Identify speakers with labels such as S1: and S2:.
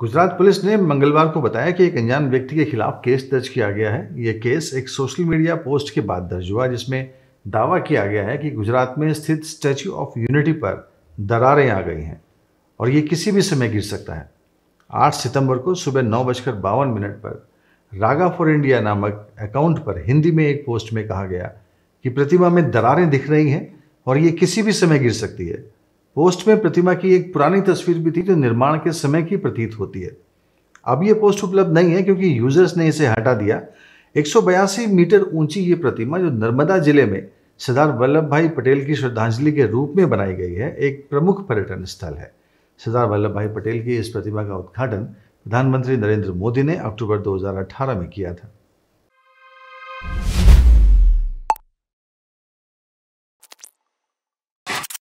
S1: Gujarat police ने मंगलवार को बताया कि एक अनजान व्यक्ति के खिलाफ केस दर्ज किया गया है यह केस एक सोशल मीडिया पोस्ट के बाद दर्ज हुआ जिसमें दावा किया गया है कि गुजरात में स्थित स्टैचू ऑफ यूनिटी पर दरारें आ गई हैं और ये किसी भी समय गिर सकता है 8 सितंबर को सुबह नौ बजकर बावन मिनट पर रागा फॉर इंडिया नामक अकाउंट पर हिंदी में एक पोस्ट में कहा गया कि प्रतिमा में दरारें दिख रही हैं और ये किसी भी समय गिर सकती है पोस्ट में प्रतिमा की एक पुरानी तस्वीर भी थी जो निर्माण के समय की प्रतीत होती है अब ये पोस्ट उपलब्ध नहीं है क्योंकि यूजर्स ने इसे हटा दिया एक मीटर ऊंची ये प्रतिमा जो नर्मदा जिले में सरदार वल्लभ भाई पटेल की श्रद्धांजलि के रूप में बनाई गई है एक प्रमुख पर्यटन स्थल है सरदार वल्लभ भाई पटेल की इस प्रतिमा का उद्घाटन प्रधानमंत्री नरेंद्र मोदी ने अक्टूबर 2018 में किया था